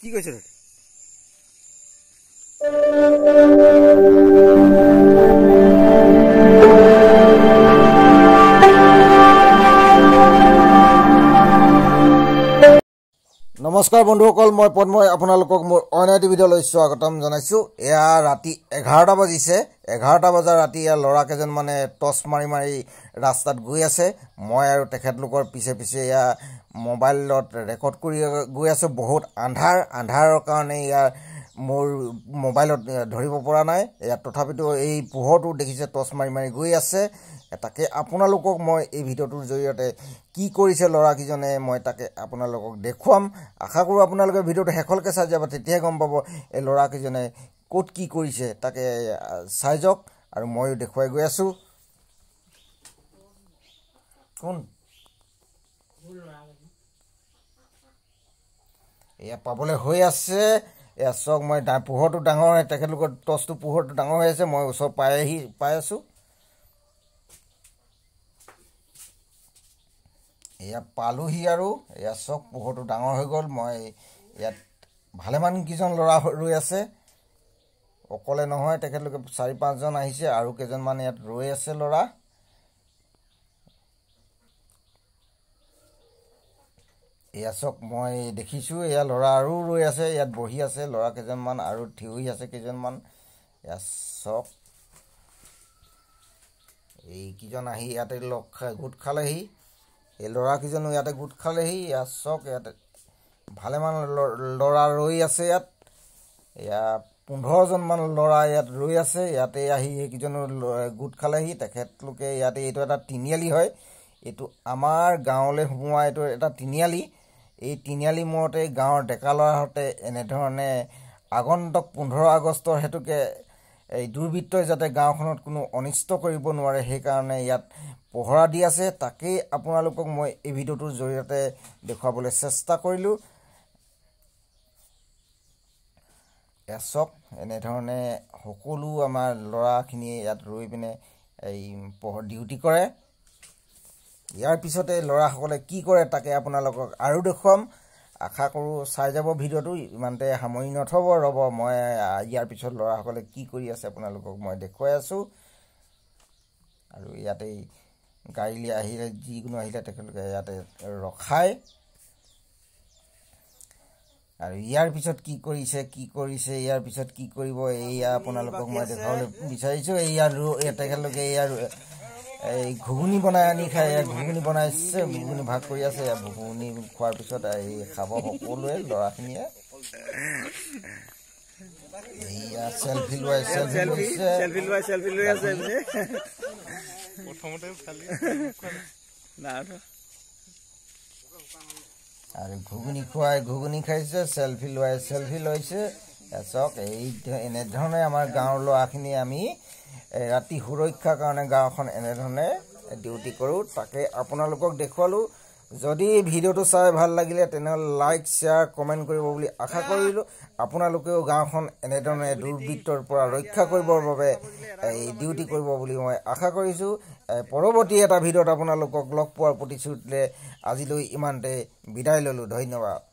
কি কৈছে নমস্কাৰ বন্ধুসকল মই পদ্ময় আপোনালোকক মোৰ অন্য এটি ভিডিঅ'লৈ স্বাগতম জনাইছোঁ এয়া ৰাতি এঘাৰটা বাজিছে এঘাৰটা বজাৰ ৰাতি ইয়াৰ ল'ৰাকেইজন মানে টচ মাৰি মাৰি ৰাস্তাত গৈ আছে মই আৰু তেখেতলোকৰ পিছে পিছে এয়া মোবাইলত ৰেকৰ্ড কৰি গৈ আছোঁ বহুত আন্ধাৰ আন্ধাৰৰ কাৰণে ইয়াৰ মোৰ মোবাইলত ধৰিব পৰা নাই ইয়াত তথাপিতো এই পোহৰটো দেখিছে টচ মাৰি মাৰি গৈ আছে তাকে আপোনালোকক মই এই ভিডিঅ'টোৰ জৰিয়তে কি কৰিছে ল'ৰাকেইজনে মই তাকে আপোনালোকক দেখুৱাম আশা কৰোঁ আপোনালোকে ভিডিঅ'টো শেষলৈকে চাই যাব তেতিয়াহে গম পাব এই ল'ৰাকেইজনে ক'ত কি কৰিছে তাকে চাই যাওক আৰু ময়ো দেখুৱাই গৈ আছোঁ কোন এয়া পাবলৈ হৈ আছে এছক মই পোহৰটো ডাঙৰ হয় তেখেতলোকৰ টচটো পোহৰটো ডাঙৰ হৈ আছে মই ওচৰ পাই আহি পাই আছোঁ এয়া পালোহি আৰু এয়া এছক পোহৰটো ডাঙৰ হৈ গ'ল মই ইয়াত ভালেমান কেইজন ল'ৰা ৰৈ আছে অকলে নহয় তেখেতলোকে চাৰি পাঁচজন আহিছে আৰু কেইজনমান ইয়াত ৰৈ আছে ল'ৰা এয়া চক মই দেখিছোঁ এয়া ল'ৰা আৰু ৰৈ আছে ইয়াত বহি আছে ল'ৰা কেইজনমান আৰু হৈ আছে কেইজনমান এয়া চক এইকেইজন আহি ইয়াতে লগ খাই গোট খালেহি এই ল'ৰা কেইজনো ইয়াতে গোট খালেহি এয়া চক ইয়াতে ভালেমান ল'ৰা ৰৈ আছে ইয়াত এয়া পোন্ধৰজনমান ল'ৰা ইয়াত ৰৈ আছে ইয়াতে আহি এইকেইজনো গোট খালেহি তেখেতলোকে ইয়াতে এইটো এটা তিনিআলি হয় এইটো আমাৰ গাঁৱলৈ সোমোৱা এইটো এটা তিনিআলি এই তিনিআলি মূৰতে গাঁৱৰ ডেকা ল'ৰাহঁতে এনেধৰণে আগন্তক পোন্ধৰ আগষ্টৰ হেতুকে এই দুৰ্বৃত্তই যাতে গাঁওখনত কোনো অনিষ্ট কৰিব নোৱাৰে সেইকাৰণে ইয়াত পহৰা দি আছে তাকেই আপোনালোকক মই এই ভিডিঅ'টোৰ জৰিয়তে দেখুৱাবলৈ চেষ্টা কৰিলোঁ চক এনেধৰণে সকলো আমাৰ ল'ৰাখিনিয়ে ইয়াত ৰৈ পিনে এই পহ ডিউটি কৰে ইয়াৰ পিছতে ল'ৰাসকলে কি কৰে তাকে আপোনালোকক আৰু দেখুৱাম আশা কৰোঁ চাই যাব ভিডিঅ'টো ইমানতে সামৰি নথ'ব ৰ'ব মই ইয়াৰ পিছত ল'ৰাসকলে কি কৰি আছে আপোনালোকক মই দেখুৱাই আছোঁ আৰু ইয়াতে গাড়ীলৈ আহিলে যিকোনো আহিলে তেখেতলোকে ইয়াতে ৰখায় আৰু ইয়াৰ পিছত কি কৰিছে কি কৰিছে ইয়াৰ পিছত কি কৰিব এইয়া আপোনালোকক মই দেখুৱাবলৈ বিচাৰিছোঁ এইয়া তেখেতলোকে এইয়া এই ঘুগুনি বনাই আনি খায় ঘুগুনি বনাইছে ঘুগুনি ভাগ কৰি আছে ঘুগুনি খোৱাৰ পিছত এই খাব সকলোৱে ল'ৰাখিনিয়ে আৰু ঘুগুনি খুৱাই ঘুগুনি খাইছে চেল্ফি লোৱাই চেল্ফি লৈছে চাওক এই এনেধৰণে আমাৰ গাঁৱৰ ল'ৰাখিনি আমি ৰাতি সুৰক্ষাৰ কাৰণে গাঁওখন এনেধৰণে ডিউটি কৰোঁ তাকে আপোনালোকক দেখুৱালোঁ যদি ভিডিঅ'টো চাই ভাল লাগিলে তেনেহ'লে লাইক শ্বেয়াৰ কমেণ্ট কৰিব বুলি আশা কৰিলোঁ আপোনালোকেও গাঁওখন এনেধৰণে দুৰ্বৃত্তৰ পৰা ৰক্ষা কৰিবৰ বাবে এই ডিউটি কৰিব বুলি মই আশা কৰিছোঁ পৰৱৰ্তী এটা ভিডিঅ'ত আপোনালোকক লগ পোৱাৰ প্ৰতিশ্ৰুতিৰে আজিলৈ ইমানতে বিদায় ল'লোঁ ধন্যবাদ